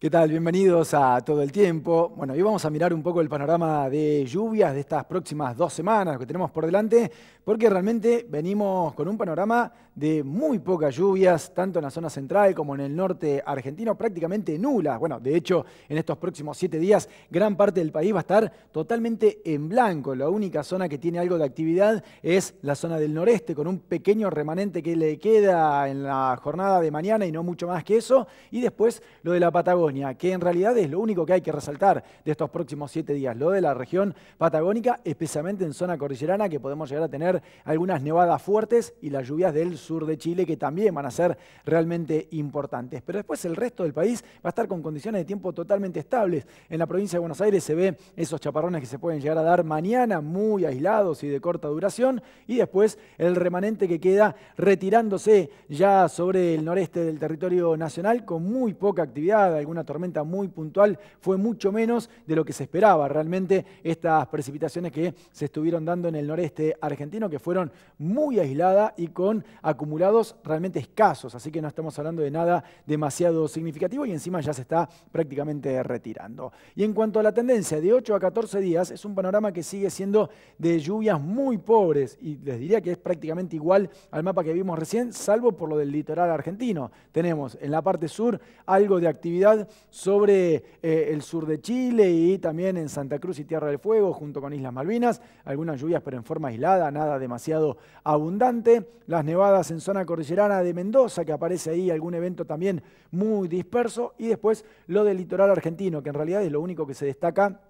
¿Qué tal? Bienvenidos a Todo el Tiempo. Bueno, hoy vamos a mirar un poco el panorama de lluvias de estas próximas dos semanas que tenemos por delante, porque realmente venimos con un panorama de muy pocas lluvias, tanto en la zona central como en el norte argentino, prácticamente nulas. Bueno, de hecho, en estos próximos siete días, gran parte del país va a estar totalmente en blanco. La única zona que tiene algo de actividad es la zona del noreste, con un pequeño remanente que le queda en la jornada de mañana y no mucho más que eso, y después lo de la Patagonia que en realidad es lo único que hay que resaltar de estos próximos siete días, lo de la región patagónica, especialmente en zona cordillerana, que podemos llegar a tener algunas nevadas fuertes y las lluvias del sur de Chile, que también van a ser realmente importantes. Pero después el resto del país va a estar con condiciones de tiempo totalmente estables. En la provincia de Buenos Aires se ven esos chaparrones que se pueden llegar a dar mañana, muy aislados y de corta duración, y después el remanente que queda retirándose ya sobre el noreste del territorio nacional con muy poca actividad, algunas tormenta muy puntual, fue mucho menos de lo que se esperaba. Realmente estas precipitaciones que se estuvieron dando en el noreste argentino, que fueron muy aisladas y con acumulados realmente escasos, así que no estamos hablando de nada demasiado significativo y encima ya se está prácticamente retirando. Y en cuanto a la tendencia de 8 a 14 días, es un panorama que sigue siendo de lluvias muy pobres y les diría que es prácticamente igual al mapa que vimos recién, salvo por lo del litoral argentino. Tenemos en la parte sur algo de actividad sobre eh, el sur de Chile y también en Santa Cruz y Tierra del Fuego, junto con Islas Malvinas. Algunas lluvias, pero en forma aislada, nada demasiado abundante. Las nevadas en zona cordillerana de Mendoza, que aparece ahí algún evento también muy disperso. Y después lo del litoral argentino, que en realidad es lo único que se destaca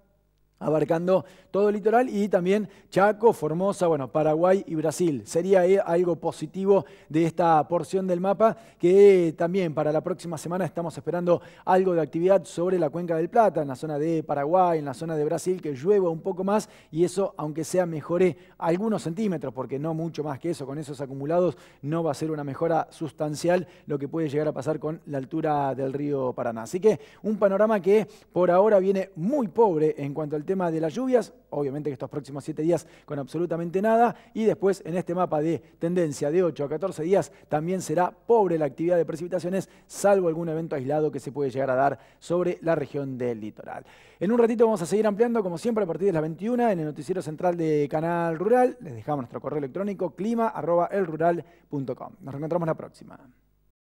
abarcando todo el litoral y también Chaco, Formosa, bueno, Paraguay y Brasil. Sería eh, algo positivo de esta porción del mapa que eh, también para la próxima semana estamos esperando algo de actividad sobre la cuenca del Plata, en la zona de Paraguay, en la zona de Brasil, que llueva un poco más y eso, aunque sea, mejore algunos centímetros, porque no mucho más que eso, con esos acumulados no va a ser una mejora sustancial lo que puede llegar a pasar con la altura del río Paraná. Así que un panorama que por ahora viene muy pobre en cuanto al tema de las lluvias, obviamente que estos próximos siete días con absolutamente nada, y después en este mapa de tendencia de 8 a 14 días también será pobre la actividad de precipitaciones, salvo algún evento aislado que se puede llegar a dar sobre la región del litoral. En un ratito vamos a seguir ampliando, como siempre, a partir de las 21 en el noticiero central de Canal Rural. Les dejamos nuestro correo electrónico clima.elrural.com. Nos reencontramos la próxima.